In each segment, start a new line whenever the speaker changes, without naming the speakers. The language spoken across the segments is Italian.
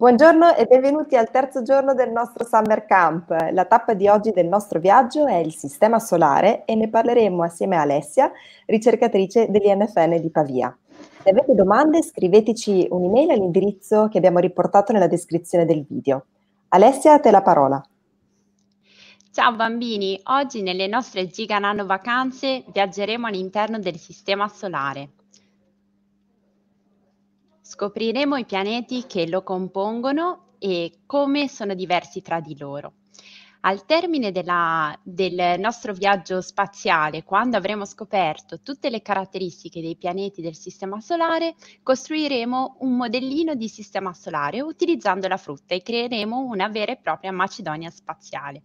Buongiorno e benvenuti al terzo giorno del nostro Summer Camp. La tappa di oggi del nostro viaggio è il Sistema Solare e ne parleremo assieme a Alessia, ricercatrice dell'INFN di Pavia. Se avete domande scriveteci un'email all'indirizzo che abbiamo riportato nella descrizione del video. Alessia, a te la parola.
Ciao bambini, oggi nelle nostre Giga Nano Vacanze viaggeremo all'interno del Sistema Solare. Scopriremo i pianeti che lo compongono e come sono diversi tra di loro. Al termine della, del nostro viaggio spaziale, quando avremo scoperto tutte le caratteristiche dei pianeti del Sistema Solare, costruiremo un modellino di Sistema Solare utilizzando la frutta e creeremo una vera e propria Macedonia spaziale.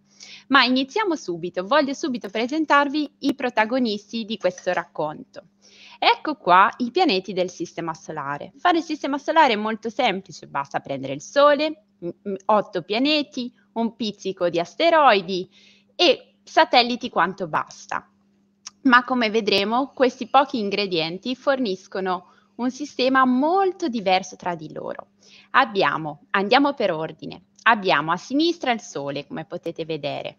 Ma iniziamo subito, voglio subito presentarvi i protagonisti di questo racconto. Ecco qua i pianeti del Sistema Solare. Fare il Sistema Solare è molto semplice, basta prendere il Sole, otto pianeti, un pizzico di asteroidi e satelliti quanto basta. Ma come vedremo, questi pochi ingredienti forniscono un sistema molto diverso tra di loro. Abbiamo, andiamo per ordine, abbiamo a sinistra il Sole, come potete vedere,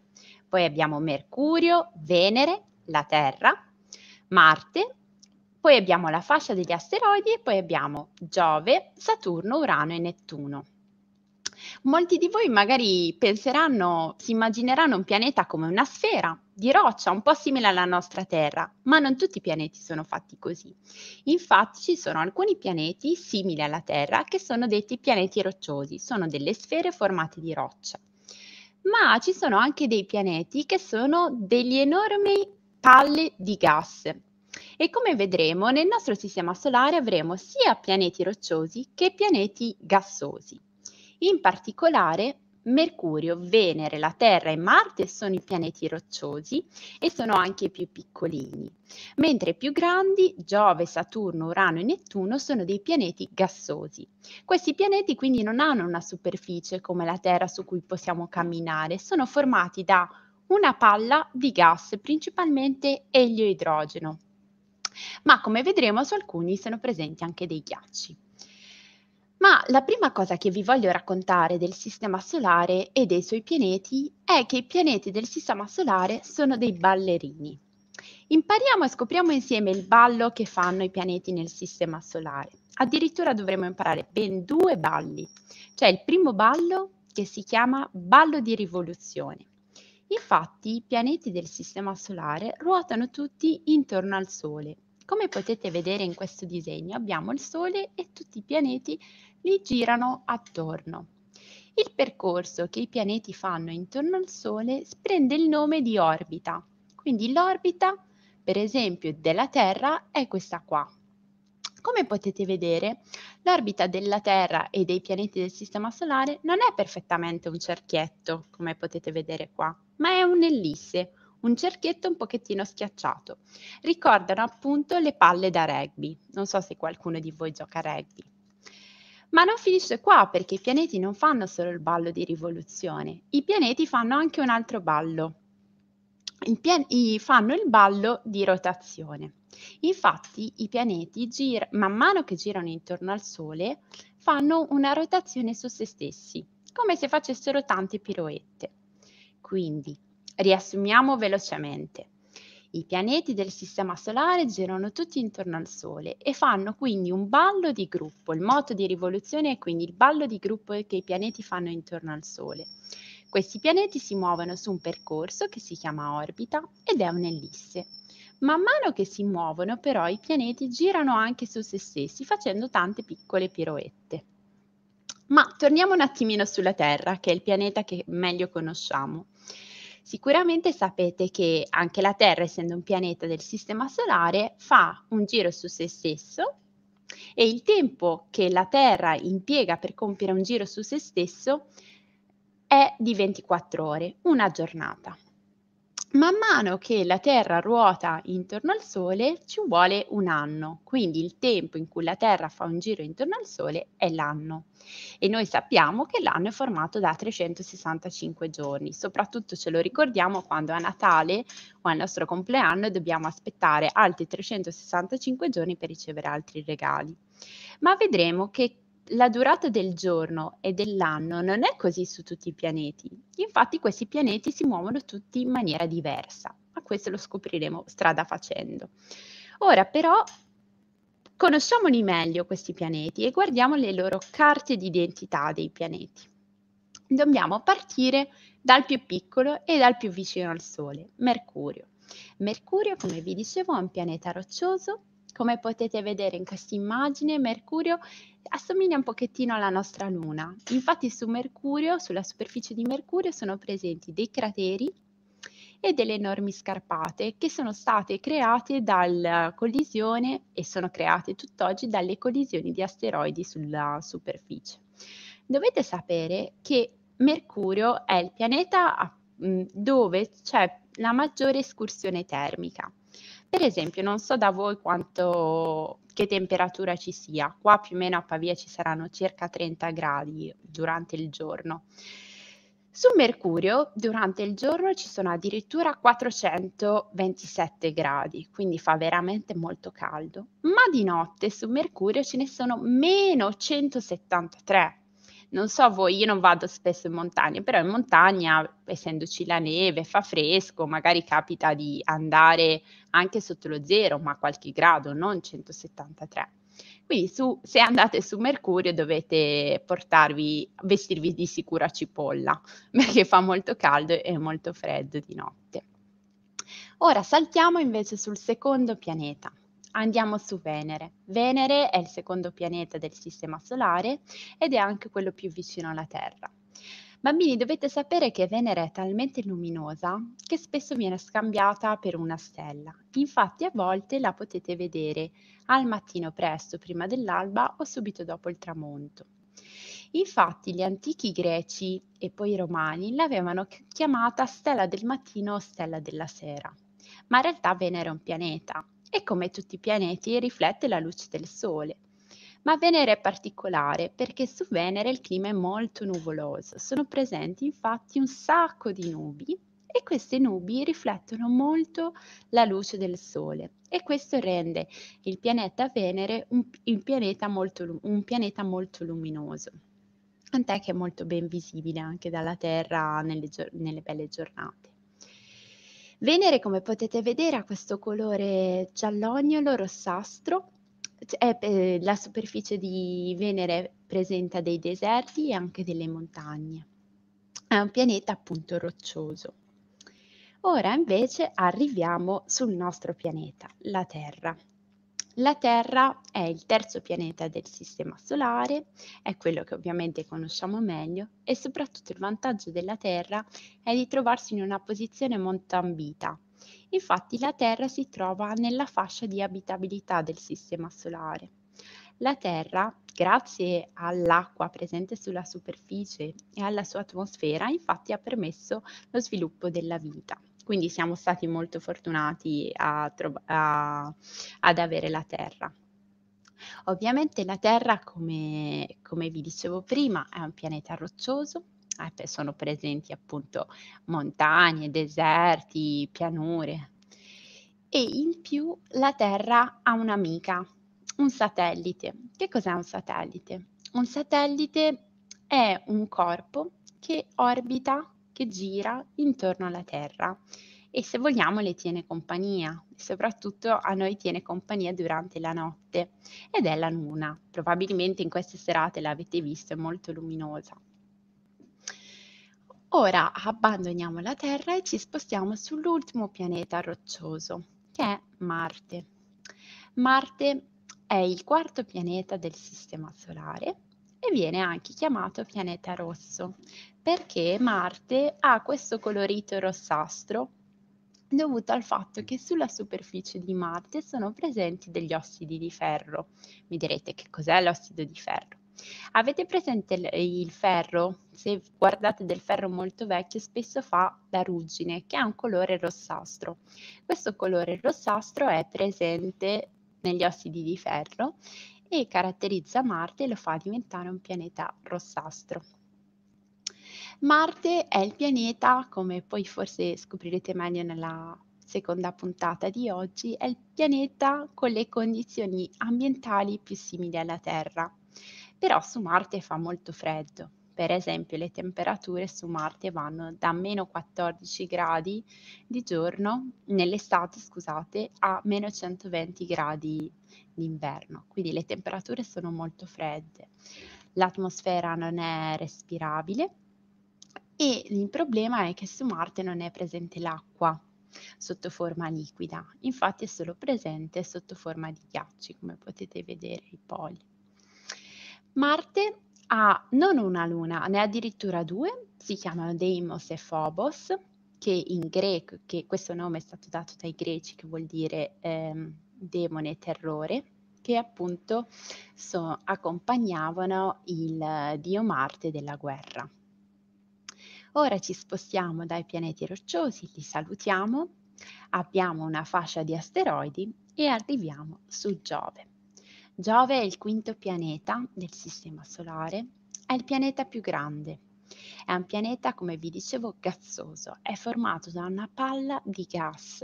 poi abbiamo Mercurio, Venere, la Terra, Marte, poi abbiamo la fascia degli asteroidi e poi abbiamo Giove, Saturno, Urano e Nettuno. Molti di voi magari penseranno, si immagineranno un pianeta come una sfera di roccia, un po' simile alla nostra Terra, ma non tutti i pianeti sono fatti così. Infatti ci sono alcuni pianeti simili alla Terra che sono detti pianeti rocciosi, sono delle sfere formate di roccia. Ma ci sono anche dei pianeti che sono degli enormi palle di gas e come vedremo nel nostro sistema solare avremo sia pianeti rocciosi che pianeti gassosi. In particolare, Mercurio, Venere, la Terra e Marte sono i pianeti rocciosi e sono anche più piccolini, mentre i più grandi, Giove, Saturno, Urano e Nettuno, sono dei pianeti gassosi. Questi pianeti quindi non hanno una superficie come la Terra su cui possiamo camminare, sono formati da una palla di gas, principalmente elio idrogeno, ma come vedremo su alcuni sono presenti anche dei ghiacci. Ma la prima cosa che vi voglio raccontare del Sistema Solare e dei suoi pianeti è che i pianeti del Sistema Solare sono dei ballerini. Impariamo e scopriamo insieme il ballo che fanno i pianeti nel Sistema Solare. Addirittura dovremo imparare ben due balli. C'è il primo ballo che si chiama ballo di rivoluzione. Infatti i pianeti del Sistema Solare ruotano tutti intorno al Sole come potete vedere in questo disegno abbiamo il Sole e tutti i pianeti li girano attorno. Il percorso che i pianeti fanno intorno al Sole prende il nome di orbita. Quindi l'orbita, per esempio, della Terra è questa qua. Come potete vedere, l'orbita della Terra e dei pianeti del Sistema Solare non è perfettamente un cerchietto, come potete vedere qua, ma è un'ellisse, un cerchietto un pochettino schiacciato. Ricordano appunto le palle da rugby. Non so se qualcuno di voi gioca a rugby. Ma non finisce qua perché i pianeti non fanno solo il ballo di rivoluzione, i pianeti fanno anche un altro ballo. I fanno il ballo di rotazione. Infatti i pianeti, man mano che girano intorno al Sole, fanno una rotazione su se stessi, come se facessero tante piroette. Quindi Riassumiamo velocemente. I pianeti del Sistema Solare girano tutti intorno al Sole e fanno quindi un ballo di gruppo. Il moto di rivoluzione è quindi il ballo di gruppo che i pianeti fanno intorno al Sole. Questi pianeti si muovono su un percorso che si chiama orbita ed è un'ellisse. Man mano che si muovono però i pianeti girano anche su se stessi facendo tante piccole piroette. Ma torniamo un attimino sulla Terra, che è il pianeta che meglio conosciamo. Sicuramente sapete che anche la Terra, essendo un pianeta del Sistema Solare, fa un giro su se stesso e il tempo che la Terra impiega per compiere un giro su se stesso è di 24 ore, una giornata. Man mano che la Terra ruota intorno al Sole ci vuole un anno, quindi il tempo in cui la Terra fa un giro intorno al Sole è l'anno. E noi sappiamo che l'anno è formato da 365 giorni, soprattutto ce lo ricordiamo quando a Natale o al nostro compleanno dobbiamo aspettare altri 365 giorni per ricevere altri regali. Ma vedremo che la durata del giorno e dell'anno non è così su tutti i pianeti. Infatti questi pianeti si muovono tutti in maniera diversa, ma questo lo scopriremo strada facendo. Ora però conosciamoli meglio questi pianeti e guardiamo le loro carte di identità dei pianeti. Dobbiamo partire dal più piccolo e dal più vicino al Sole, Mercurio. Mercurio, come vi dicevo, è un pianeta roccioso come potete vedere in questa immagine, Mercurio assomiglia un pochettino alla nostra Luna. Infatti su Mercurio, sulla superficie di Mercurio, sono presenti dei crateri e delle enormi scarpate che sono state create dalla collisione e sono create tutt'oggi dalle collisioni di asteroidi sulla superficie. Dovete sapere che Mercurio è il pianeta mm, dove c'è la maggiore escursione termica. Per esempio, non so da voi quanto, che temperatura ci sia, qua più o meno a Pavia ci saranno circa 30 gradi durante il giorno. Su Mercurio durante il giorno ci sono addirittura 427 gradi, quindi fa veramente molto caldo, ma di notte su Mercurio ce ne sono meno 173 non so voi, io non vado spesso in montagna, però in montagna, essendoci la neve, fa fresco, magari capita di andare anche sotto lo zero, ma a qualche grado, non 173. Quindi su, se andate su Mercurio dovete portarvi, vestirvi di sicura cipolla, perché fa molto caldo e molto freddo di notte. Ora saltiamo invece sul secondo pianeta, andiamo su Venere. Venere è il secondo pianeta del Sistema Solare ed è anche quello più vicino alla Terra. Bambini, dovete sapere che Venere è talmente luminosa che spesso viene scambiata per una stella. Infatti a volte la potete vedere al mattino presto, prima dell'alba o subito dopo il tramonto. Infatti gli antichi greci e poi i romani l'avevano chiamata stella del mattino o stella della sera. Ma in realtà Venere è un pianeta e come tutti i pianeti riflette la luce del Sole. Ma Venere è particolare perché su Venere il clima è molto nuvoloso, sono presenti infatti un sacco di nubi e queste nubi riflettono molto la luce del Sole e questo rende il pianeta Venere un, un, pianeta, molto, un pianeta molto luminoso tant'è che è molto ben visibile anche dalla Terra nelle, nelle belle giornate. Venere, come potete vedere, ha questo colore giallognolo, rossastro. Cioè, è, eh, la superficie di Venere presenta dei deserti e anche delle montagne. È un pianeta appunto roccioso. Ora invece arriviamo sul nostro pianeta, la Terra. La Terra è il terzo pianeta del Sistema Solare, è quello che ovviamente conosciamo meglio e soprattutto il vantaggio della Terra è di trovarsi in una posizione molto ambita. Infatti la Terra si trova nella fascia di abitabilità del Sistema Solare. La Terra, grazie all'acqua presente sulla superficie e alla sua atmosfera, infatti ha permesso lo sviluppo della vita. Quindi siamo stati molto fortunati a trov- a, ad avere la terra. Ovviamente la Terra, come, come vi dicevo prima, è un pianeta roccioso, eh, sono presenti appunto montagne, deserti, pianure. E in più la Terra ha un'amica, un satellite. Che cos'è un satellite? Un satellite è un corpo che orbita che gira intorno alla Terra e se vogliamo le tiene compagnia, soprattutto a noi tiene compagnia durante la notte ed è la luna. Probabilmente in queste serate l'avete visto, è molto luminosa. Ora abbandoniamo la Terra e ci spostiamo sull'ultimo pianeta roccioso, che è Marte. Marte è il quarto pianeta del Sistema Solare e viene anche chiamato pianeta rosso perché Marte ha questo colorito rossastro dovuto al fatto che sulla superficie di Marte sono presenti degli ossidi di ferro. Mi direte che cos'è l'ossido di ferro? Avete presente il ferro? Se guardate del ferro molto vecchio, spesso fa la ruggine, che ha un colore rossastro. Questo colore rossastro è presente negli ossidi di ferro e caratterizza Marte e lo fa diventare un pianeta rossastro. Marte è il pianeta, come poi forse scoprirete meglio nella seconda puntata di oggi, è il pianeta con le condizioni ambientali più simili alla Terra. Però su Marte fa molto freddo, per esempio le temperature su Marte vanno da meno 14 gradi di giorno, nell'estate scusate, a meno 120 gradi d'inverno, quindi le temperature sono molto fredde, l'atmosfera non è respirabile e il problema è che su Marte non è presente l'acqua sotto forma liquida, infatti è solo presente sotto forma di ghiacci, come potete vedere i poli. Marte ha non una luna, ne ha addirittura due, si chiamano Deimos e Phobos, che in greco, che questo nome è stato dato dai greci, che vuol dire ehm, demone e terrore, che appunto so, accompagnavano il dio Marte della guerra. Ora ci spostiamo dai pianeti rocciosi, li salutiamo, abbiamo una fascia di asteroidi e arriviamo su Giove. Giove è il quinto pianeta del Sistema Solare, è il pianeta più grande. È un pianeta, come vi dicevo, gassoso, è formato da una palla di gas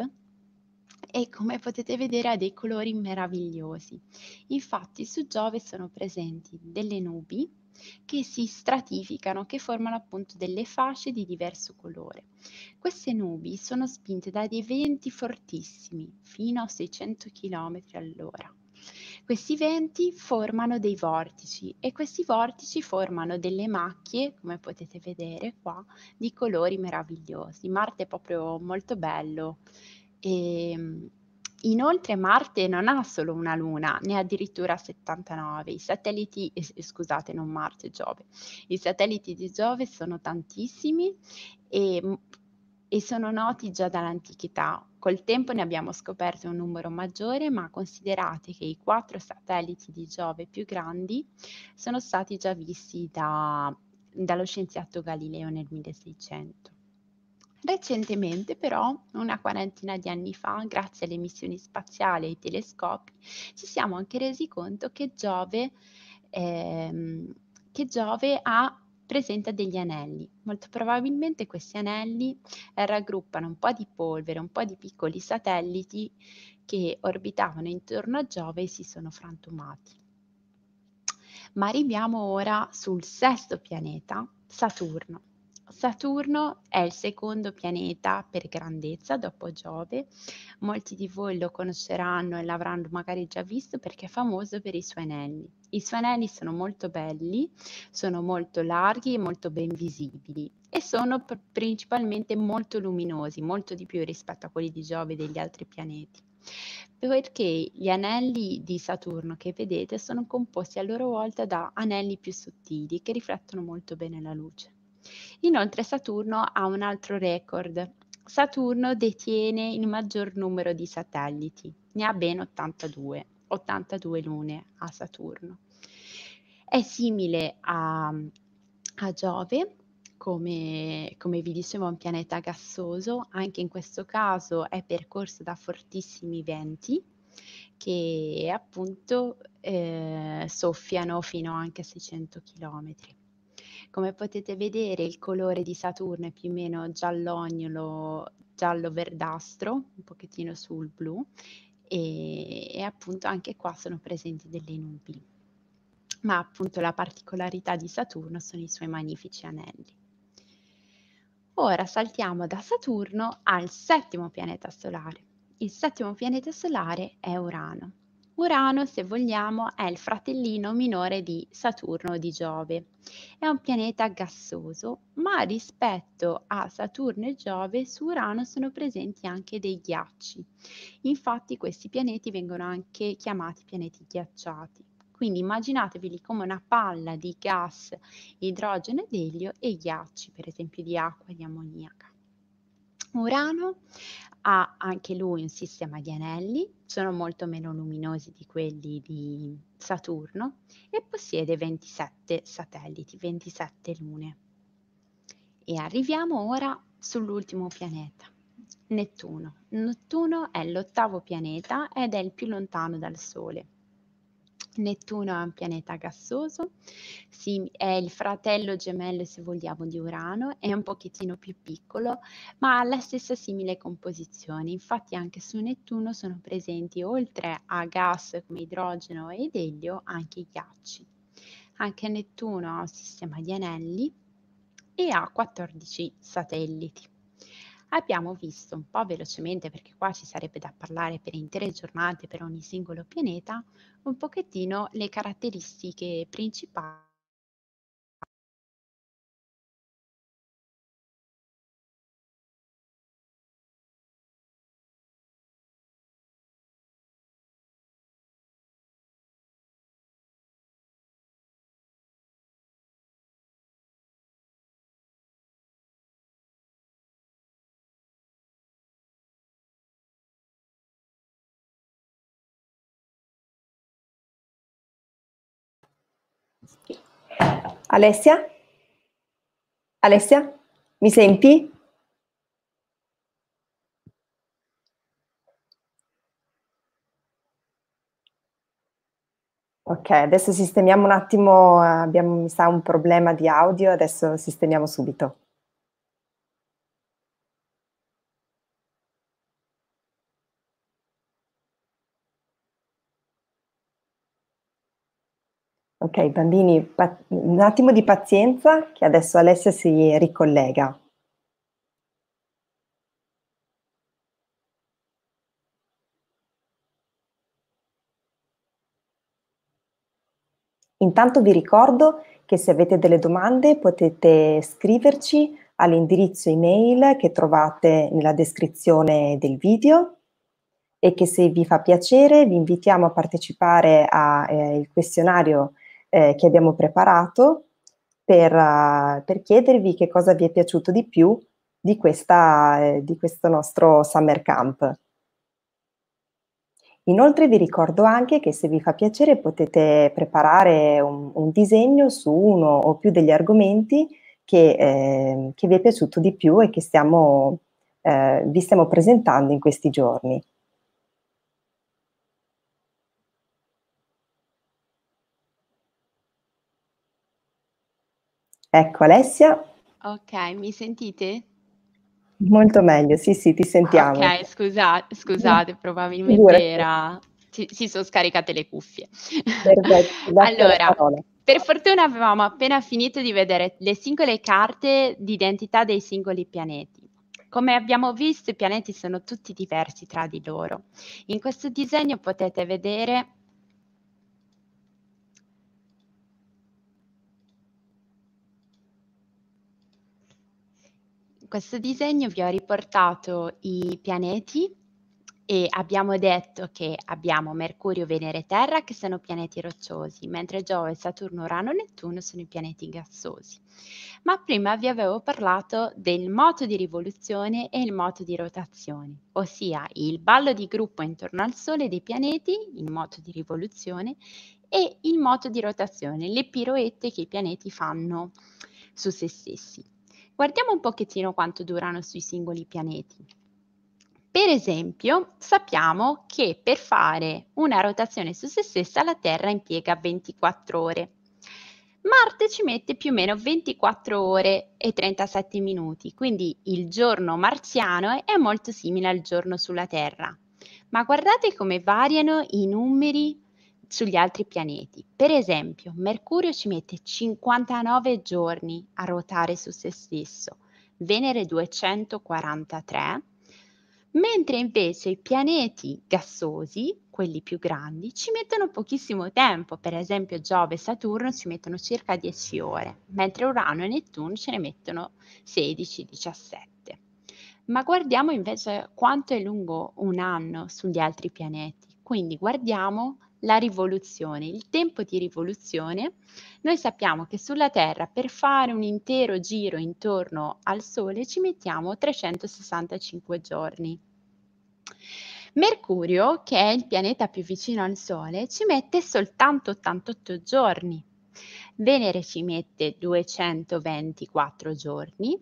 e come potete vedere ha dei colori meravigliosi. Infatti su Giove sono presenti delle nubi che si stratificano, che formano appunto delle fasce di diverso colore. Queste nubi sono spinte da dei venti fortissimi, fino a 600 km all'ora questi venti formano dei vortici e questi vortici formano delle macchie, come potete vedere qua, di colori meravigliosi. Marte è proprio molto bello. E, ehm, Inoltre Marte non ha solo una luna, ne ha addirittura 79. I satelliti, eh, eh, scusate, non Marte, Giove. I satelliti di Giove sono tantissimi e, mm, e sono noti già dall'antichità. Col tempo ne abbiamo scoperto un numero maggiore, ma considerate che i quattro satelliti di Giove più grandi sono stati già visti da, dallo scienziato Galileo nel 1600. Recentemente però, una quarantina di anni fa, grazie alle missioni spaziali e ai telescopi, ci siamo anche resi conto che Giove, ehm, che Giove ha presenta degli anelli. Molto probabilmente questi anelli eh, raggruppano un po' di polvere, un po' di piccoli satelliti che orbitavano intorno a Giove e si sono frantumati. Ma arriviamo ora sul sesto pianeta, Saturno. Saturno è il secondo pianeta per grandezza dopo Giove, molti di voi lo conosceranno e l'avranno magari già visto perché è famoso per i suoi anelli. I suoi anelli sono molto belli, sono molto larghi e molto ben visibili e sono pr- principalmente molto luminosi, molto di più rispetto a quelli di Giove e degli altri pianeti. Perché gli anelli di Saturno che vedete sono composti a loro volta da anelli più sottili che riflettono molto bene la luce. Inoltre Saturno ha un altro record. Saturno detiene il maggior numero di satelliti, ne ha ben 82, 82 lune a Saturno. È simile a, a Giove, come, come, vi dicevo, è un pianeta gassoso, anche in questo caso è percorso da fortissimi venti che appunto eh, soffiano fino anche a 600 km. Come potete vedere il colore di Saturno è più o meno giallognolo, giallo verdastro, un pochettino sul blu e, e appunto anche qua sono presenti delle nubi. Ma appunto la particolarità di Saturno sono i suoi magnifici anelli. Ora saltiamo da Saturno al settimo pianeta solare. Il settimo pianeta solare è Urano. Urano, se vogliamo, è il fratellino minore di Saturno o di Giove. È un pianeta gassoso, ma rispetto a Saturno e Giove su Urano sono presenti anche dei ghiacci. Infatti questi pianeti vengono anche chiamati pianeti ghiacciati. Quindi immaginatevi come una palla di gas, idrogeno ed elio e ghiacci, per esempio di acqua e di ammoniaca. Urano ha anche lui un sistema di anelli, sono molto meno luminosi di quelli di Saturno e possiede 27 satelliti, 27 lune. E arriviamo ora sull'ultimo pianeta, Nettuno. Nettuno è l'ottavo pianeta ed è il più lontano dal Sole. Nettuno è un pianeta gassoso, sì, è il fratello gemello, se vogliamo, di Urano, è un pochettino più piccolo, ma ha la stessa simile composizione. Infatti anche su Nettuno sono presenti, oltre a gas come idrogeno ed elio, anche i ghiacci. Anche Nettuno ha un sistema di anelli e ha 14 satelliti. Abbiamo visto un po' velocemente, perché qua ci sarebbe da parlare per intere giornate per ogni singolo pianeta, un pochettino le caratteristiche principali
Alessia? Alessia? Mi senti? Ok, adesso sistemiamo un attimo, eh, abbiamo mi sa un problema di audio, adesso sistemiamo subito. Ok, bambini, un attimo di pazienza che adesso Alessia si ricollega. Intanto vi ricordo che se avete delle domande potete scriverci all'indirizzo email che trovate nella descrizione del video e che se vi fa piacere vi invitiamo a partecipare al eh, questionario eh, che abbiamo preparato per, uh, per, chiedervi che cosa vi è piaciuto di più di, questa, eh, di questo nostro summer camp. Inoltre vi ricordo anche che se vi fa piacere potete preparare un, un disegno su uno o più degli argomenti che, eh, che vi è piaciuto di più e che stiamo, eh, vi stiamo presentando in questi giorni.
Ecco Alessia. Ok, mi sentite?
Molto meglio, sì, sì, ti sentiamo. Ok,
scusa, scusate, probabilmente Figurati. era... Si, si, sono scaricate le cuffie. Perfetto, allora, per fortuna avevamo appena finito di vedere le singole carte di identità dei singoli pianeti. Come abbiamo visto, i pianeti sono tutti diversi tra di loro. In questo disegno potete vedere questo disegno vi ho riportato i pianeti e abbiamo detto che abbiamo Mercurio, Venere e Terra che sono pianeti rocciosi, mentre Giove, Saturno, Urano e Nettuno sono i pianeti gassosi. Ma prima vi avevo parlato del moto di rivoluzione e il moto di rotazione, ossia il ballo di gruppo intorno al Sole dei pianeti, il moto di rivoluzione, e il moto di rotazione, le piroette che i pianeti fanno su se stessi. Guardiamo un pochettino quanto durano sui singoli pianeti. Per esempio, sappiamo che per fare una rotazione su se stessa la Terra impiega 24 ore. Marte ci mette più o meno 24 ore e 37 minuti, quindi il giorno marziano è molto simile al giorno sulla Terra. Ma guardate come variano i numeri sugli altri pianeti. Per esempio, Mercurio ci mette 59 giorni a ruotare su se stesso, Venere 243, mentre invece i pianeti gassosi, quelli più grandi, ci mettono pochissimo tempo, per esempio Giove e Saturno ci mettono circa 10 ore, mentre Urano e Nettuno ce ne mettono 16-17. Ma guardiamo invece quanto è lungo un anno sugli altri pianeti, quindi guardiamo la rivoluzione, il tempo di rivoluzione, noi sappiamo che sulla Terra per fare un intero giro intorno al Sole ci mettiamo 365 giorni. Mercurio, che è il pianeta più vicino al Sole, ci mette soltanto 88 giorni. Venere ci mette 224 giorni,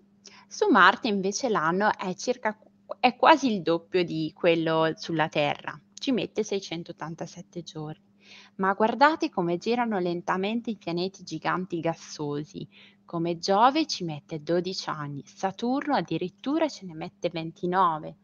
su Marte invece l'anno è, circa, è quasi il doppio di quello sulla Terra ci mette 687 giorni. Ma guardate come girano lentamente i pianeti giganti gassosi, come Giove ci mette 12 anni, Saturno addirittura ce ne mette 29.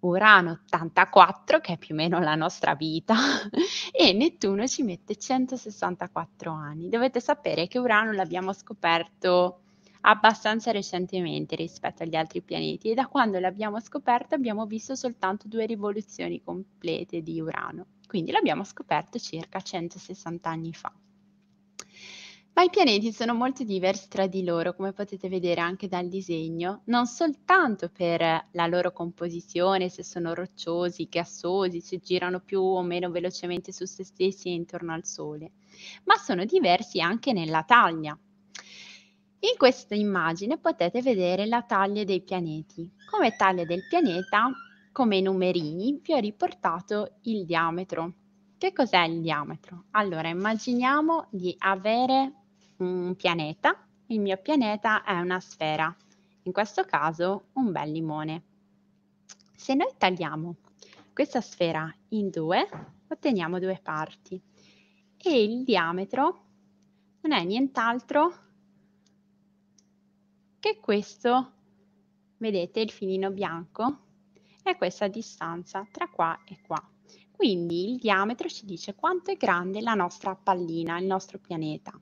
Urano 84, che è più o meno la nostra vita, e Nettuno ci mette 164 anni. Dovete sapere che Urano l'abbiamo scoperto abbastanza recentemente rispetto agli altri pianeti e da quando l'abbiamo scoperto abbiamo visto soltanto due rivoluzioni complete di Urano, quindi l'abbiamo scoperto circa 160 anni fa. Ma i pianeti sono molto diversi tra di loro, come potete vedere anche dal disegno, non soltanto per la loro composizione, se sono rocciosi, gassosi, se girano più o meno velocemente su se stessi e intorno al Sole, ma sono diversi anche nella taglia, in questa immagine potete vedere la taglia dei pianeti. Come taglia del pianeta, come numerini, vi ho riportato il diametro. Che cos'è il diametro? Allora, immaginiamo di avere un pianeta. Il mio pianeta è una sfera, in questo caso un bel limone. Se noi tagliamo questa sfera in due, otteniamo due parti e il diametro non è nient'altro che che questo, vedete il filino bianco, è questa distanza tra qua e qua. Quindi il diametro ci dice quanto è grande la nostra pallina, il nostro pianeta.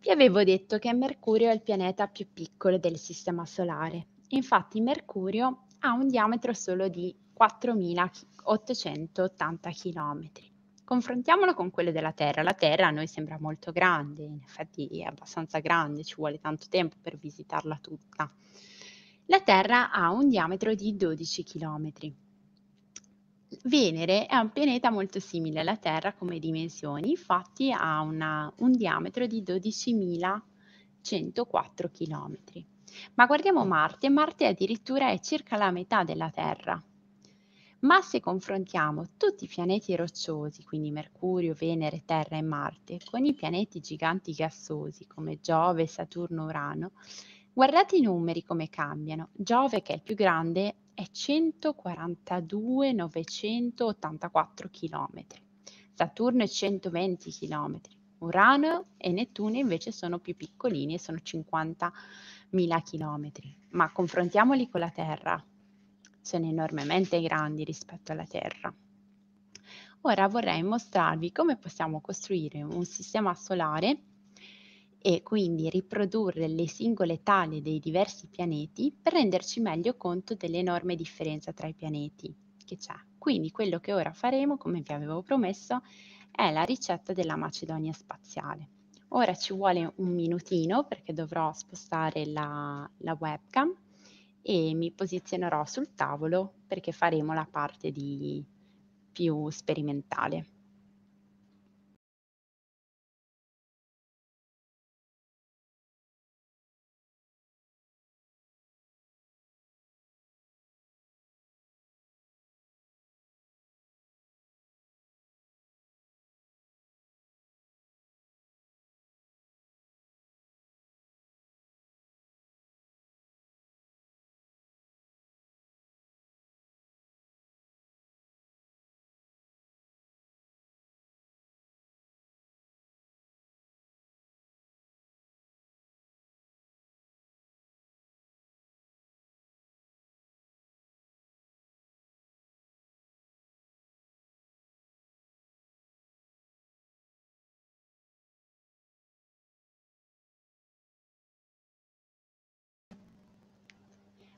Vi avevo detto che Mercurio è il pianeta più piccolo del Sistema Solare. Infatti Mercurio ha un diametro solo di 4.880 km confrontiamolo con quelle della Terra. La Terra a noi sembra molto grande, in effetti è abbastanza grande, ci vuole tanto tempo per visitarla tutta. La Terra ha un diametro di 12 km. Venere è un pianeta molto simile alla Terra come dimensioni, infatti ha una, un diametro di 12.104 km. Ma guardiamo Marte, Marte addirittura è circa la metà della Terra, ma se confrontiamo tutti i pianeti rocciosi, quindi Mercurio, Venere, Terra e Marte, con i pianeti giganti gassosi come Giove, Saturno, Urano, guardate i numeri come cambiano. Giove, che è il più grande, è 142,984 km, Saturno è 120 km, Urano e Nettuno invece sono più piccolini e sono 50.000 km. Ma confrontiamoli con la Terra, sono enormemente grandi rispetto alla Terra. Ora vorrei mostrarvi come possiamo costruire un sistema solare e quindi riprodurre le singole tale dei diversi pianeti per renderci meglio conto dell'enorme differenza tra i pianeti che c'è. Quindi quello che ora faremo, come vi avevo promesso, è la ricetta della Macedonia spaziale. Ora ci vuole un minutino perché dovrò spostare la, la webcam e mi posizionerò sul tavolo perché faremo la parte più sperimentale.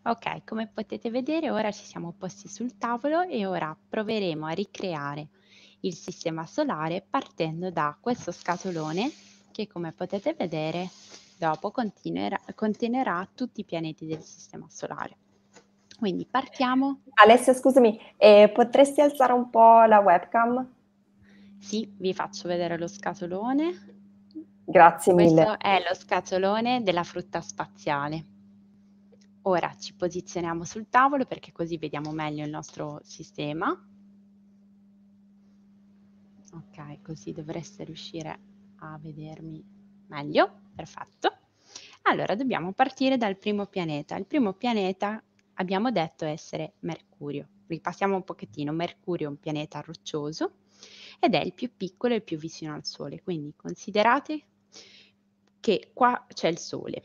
Ok, come potete vedere ora ci siamo posti sul tavolo e ora proveremo a ricreare il sistema solare partendo da questo scatolone che come potete vedere dopo continuerà, contenerà tutti i pianeti del sistema solare. Quindi partiamo. Alessia, scusami, eh, potresti alzare un po' la webcam? Sì, vi faccio vedere lo scatolone.
Grazie mille. Questo
è lo scatolone della frutta spaziale. Ora ci posizioniamo sul tavolo perché così vediamo meglio il nostro sistema. Ok, così dovreste riuscire a vedermi meglio. Perfetto. Allora, dobbiamo partire dal primo pianeta. Il primo pianeta abbiamo detto essere Mercurio. Ripassiamo un pochettino. Mercurio è un pianeta roccioso ed è il più piccolo e il più vicino al Sole. Quindi considerate che qua c'è il Sole.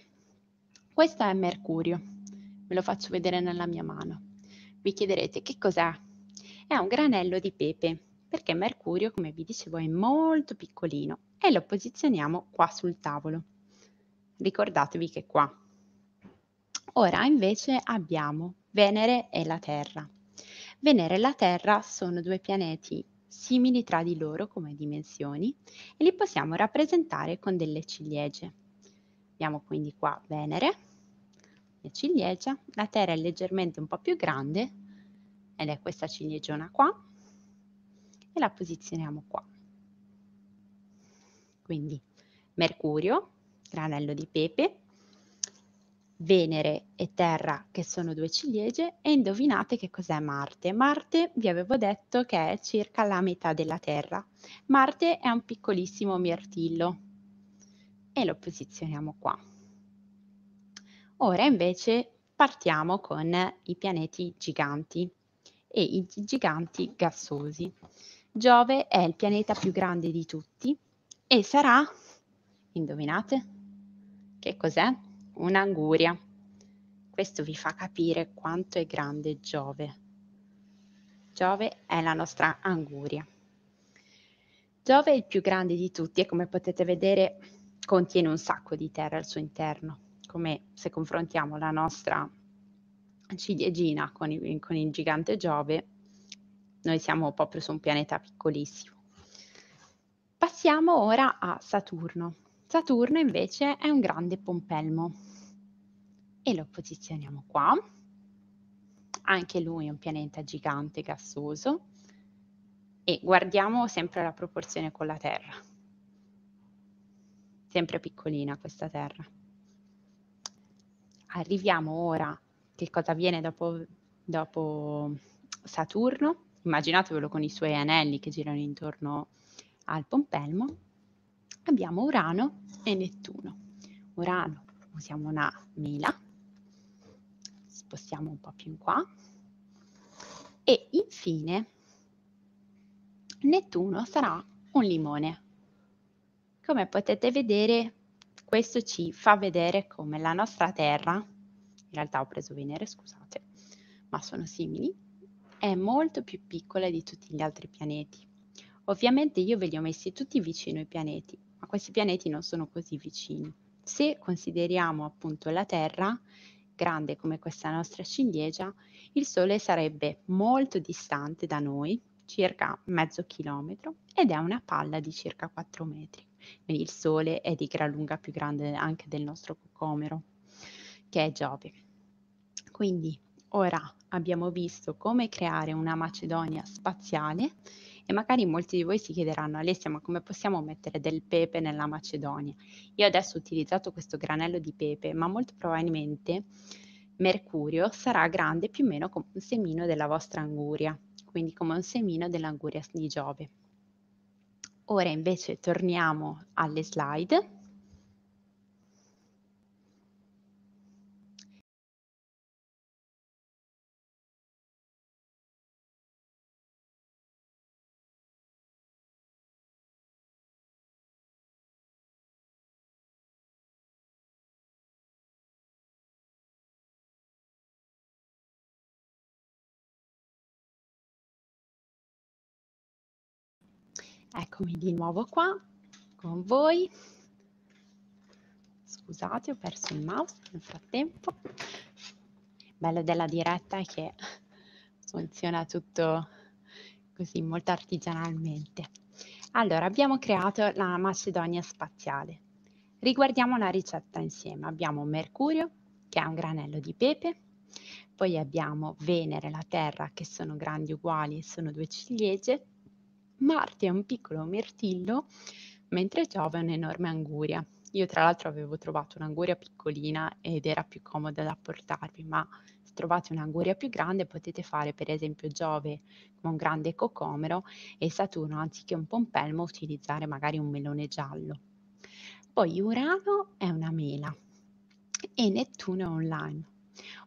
Questo è Mercurio. Ve lo faccio vedere nella mia mano. Vi chiederete che cos'è? È un granello di pepe, perché Mercurio, come vi dicevo, è molto piccolino e lo posizioniamo qua sul tavolo. Ricordatevi che è qua. Ora invece abbiamo Venere e la Terra. Venere e la Terra sono due pianeti simili tra di loro come dimensioni e li possiamo rappresentare con delle ciliegie. Abbiamo quindi qua Venere le ciliegia, la terra è leggermente un po' più grande ed è questa ciliegiona qua e la posizioniamo qua. Quindi Mercurio, granello di pepe, Venere e Terra che sono due ciliegie e indovinate che cos'è Marte. Marte vi avevo detto che è circa la metà della Terra. Marte è un piccolissimo mirtillo e lo posizioniamo qua. Ora invece partiamo con i pianeti giganti e i giganti gassosi. Giove è il pianeta più grande di tutti e sarà, indovinate, che cos'è? Un'anguria. Questo vi fa capire quanto è grande Giove. Giove è la nostra anguria. Giove è il più grande di tutti e come potete vedere contiene un sacco di terra al suo interno come se confrontiamo la nostra ciliegina con, con il gigante Giove, noi siamo proprio su un pianeta piccolissimo. Passiamo ora a Saturno. Saturno invece è un grande pompelmo e lo posizioniamo qua. Anche lui è un pianeta gigante gassoso e guardiamo sempre la proporzione con la Terra. Sempre piccolina questa Terra. Arriviamo ora, che cosa avviene dopo, dopo Saturno? Immaginatevelo con i suoi anelli che girano intorno al pompelmo. Abbiamo Urano e Nettuno. Urano, usiamo una mela, spostiamo un po' più in qua. E infine Nettuno sarà un limone. Come potete vedere questo ci fa vedere come la nostra Terra, in realtà ho preso Venere, scusate, ma sono simili, è molto più piccola di tutti gli altri pianeti. Ovviamente io ve li ho messi tutti vicino ai pianeti, ma questi pianeti non sono così vicini. Se consideriamo appunto la Terra, grande come questa nostra ciliegia, il Sole sarebbe molto distante da noi, circa mezzo chilometro, ed è una palla di circa 4 metri il Sole è di gran lunga più grande anche del nostro cocomero, che è Giove. Quindi ora abbiamo visto come creare una Macedonia spaziale e magari molti di voi si chiederanno Alessia ma come possiamo mettere del pepe nella Macedonia? Io adesso ho utilizzato questo granello di pepe ma molto probabilmente Mercurio sarà grande più o meno come un semino della vostra anguria, quindi come un semino dell'anguria di Giove. Ora invece torniamo alle slide Eccomi di nuovo qua con voi. Scusate, ho perso il mouse nel frattempo. Il bello della diretta è che funziona tutto così molto artigianalmente. Allora, abbiamo creato la Macedonia spaziale. Riguardiamo la ricetta insieme. Abbiamo Mercurio, che è un granello di pepe, poi abbiamo Venere e la Terra, che sono grandi uguali e sono due ciliegie, Marte è un piccolo mirtillo, mentre Giove è un'enorme anguria. Io tra l'altro avevo trovato un'anguria piccolina ed era più comoda da portarvi, ma se trovate un'anguria più grande potete fare per esempio Giove con un grande cocomero e Saturno anziché un pompelmo utilizzare magari un melone giallo. Poi Urano è una mela e Nettuno è un lime.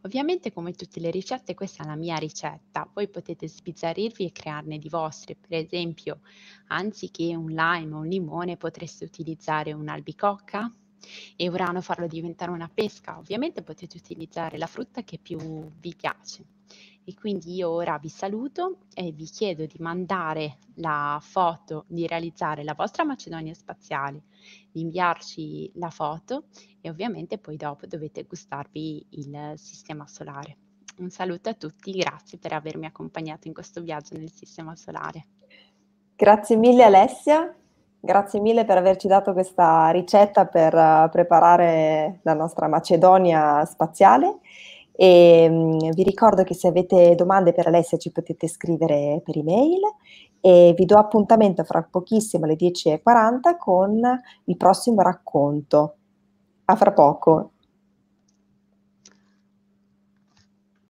Ovviamente come tutte le ricette questa è la mia ricetta, voi potete sbizzarrirvi e crearne di vostre, per esempio anziché un lime o un limone potreste utilizzare un'albicocca e urano farlo diventare una pesca, ovviamente potete utilizzare la frutta che più vi piace. E quindi io ora vi saluto e vi chiedo di mandare la foto, di realizzare la vostra Macedonia spaziale, di inviarci la foto e ovviamente poi dopo dovete gustarvi il sistema solare. Un saluto a tutti, grazie per avermi accompagnato in questo viaggio nel sistema solare.
Grazie mille Alessia, grazie mille per averci dato questa ricetta per eh, preparare la nostra Macedonia spaziale e, ehm, vi ricordo che se avete domande per Alessia ci potete scrivere per email e vi do appuntamento fra pochissimo alle 10.40 con il prossimo racconto. A fra poco.